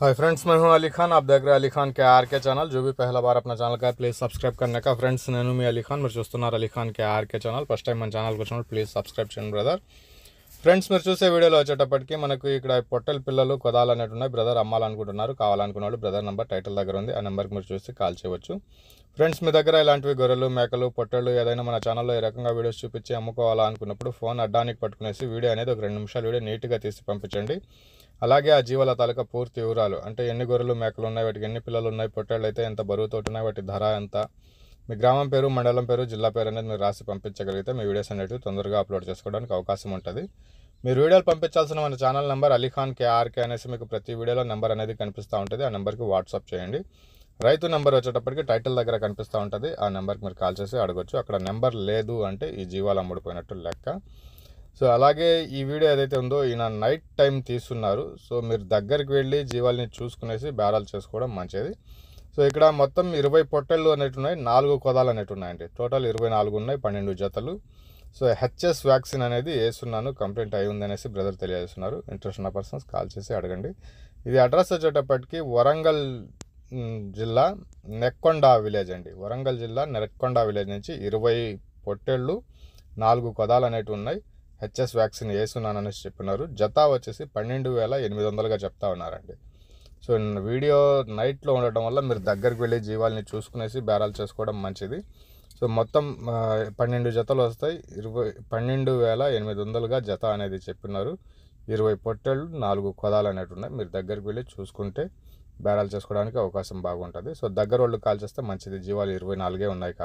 hi friends मैं हूं अली खान आप देख रहे हैं अली खान के आर के चैनल जो भी पहला बार अपना चैनल का है प्लीज़ सब्सक्राइब करने का फ्रेंड्स नैनू में अली खान मेरे दोस्तों नार अली खान के R K channel first time मैं चैनल को channel please subscribe channel brother friends మీరు చూసే వీడియోలో వచ్చేటప్పటికి మనకు ఇక్కడ పొట్టల పిల్లలు కొదాలనేటున్నాయి బ్రదర్ అమ్మాలనుకుంటున్నారు కావాలనుకున్న వాళ్ళు బ్రదర్ నెంబర్ టైటిల్ దగ్గర ఉంది ఆ నెంబర్కి మీరు చూసి కాల్ చేయవచ్చు ఫ్రెండ్స్ మీ దగ్గర ఇలాంటివి గొర్రెలు మేకలు పొట్టలు ఏదైనా మన ఛానల్లో ఏ రకంగా వీడియోస్ చూపించి అమ్ముకోవాలా అనుకున్నప్పుడు ఫోన్ అడ్డానికి పట్టుకునేసి వీడియో అనేది ఒక రెండు నిమిషాలు వీడియో నీట్గా తీసి పంపించండి అలాగే ఆ జీవాల తాలూకా పూర్తి వివరాలు అంటే ఎన్ని గొర్రెలు మేకలు ఉన్నాయి వాటికి ఎన్ని పిల్లలు ఉన్నాయి పొట్టేళ్ళు అయితే ఎంత బరువుతో ఉన్నాయి వాటి ధర ఎంత మీ గ్రామం పేరు మండలం పేరు జిల్లా పేరు అనేది మీరు రాసి పంపించగలిగితే మీ వీడియోస్ అనేటివి తొందరగా అప్లోడ్ చేసుకోవడానికి అవకాశం ఉంటుంది మీరు వీడియోలు పంపించాల్సిన మన ఛానల్ నెంబర్ అలీఖాన్ కేఆర్కే అనేసి మీకు ప్రతి వీడియోలో నెంబర్ అనేది కనిపిస్తూ ఉంటుంది ఆ నెంబర్కి వాట్సాప్ చేయండి రైతు నెంబర్ వచ్చేటప్పటికి టైటిల్ దగ్గర కనిపిస్తూ ఉంటుంది ఆ నెంబర్కి మీరు కాల్ చేసి అడగొచ్చు అక్కడ నెంబర్ లేదు అంటే ఈ జీవాలు అమ్ముడిపోయినట్టు లెక్క సో అలాగే ఈ వీడియో ఏదైతే ఉందో ఈయన నైట్ టైం తీస్తున్నారు సో మీరు దగ్గరికి వెళ్ళి జీవాల్ని చూసుకునేసి బ్యారాలు చేసుకోవడం మంచిది సో ఇక్కడ మొత్తం ఇరవై పొట్టళ్ళు అనేటు ఉన్నాయి నాలుగు కొదాలు అనేటు ఉన్నాయండి టోటల్ ఇరవై నాలుగు ఉన్నాయి పన్నెండు జతలు సో హెచ్ఎస్ వ్యాక్సిన్ అనేది వేస్తున్నాను కంప్లైంట్ అయి ఉందనేసి బ్రదర్ తెలియజేస్తున్నారు ఇంట్రెస్ట్ ఉన్న పర్సన్స్ కాల్ చేసి అడగండి ఇది అడ్రస్ వచ్చేటప్పటికి వరంగల్ జిల్లా నెక్కొండ విలేజ్ అండి వరంగల్ జిల్లా నెక్కొండ విలేజ్ నుంచి ఇరవై పొట్టేళ్ళు నాలుగు కొదాలు అనేటివి ఉన్నాయి హెచ్ఎస్ వ్యాక్సిన్ అనేసి చెప్పినారు జత వచ్చేసి పన్నెండు వేల ఎనిమిది వందలుగా చెప్తా ఉన్నారండి సో వీడియో నైట్లో ఉండటం వల్ల మీరు దగ్గరికి వెళ్ళి జీవాల్ని చూసుకునేసి బేరాలు చేసుకోవడం మంచిది సో మొత్తం పన్నెండు జతలు వస్తాయి ఇరవై పన్నెండు వేల ఎనిమిది వందలుగా జత అనేది చెప్పినారు ఇరవై పొట్టెళ్ళు నాలుగు కొదాలు అనేటు ఉన్నాయి మీరు దగ్గరికి వెళ్ళి చూసుకుంటే బేరాలు చేసుకోవడానికి అవకాశం బాగుంటుంది సో దగ్గర వాళ్ళు కాల్ చేస్తే మంచిది జీవాలు ఇరవై నాలుగే ఉన్నాయి కాబట్టి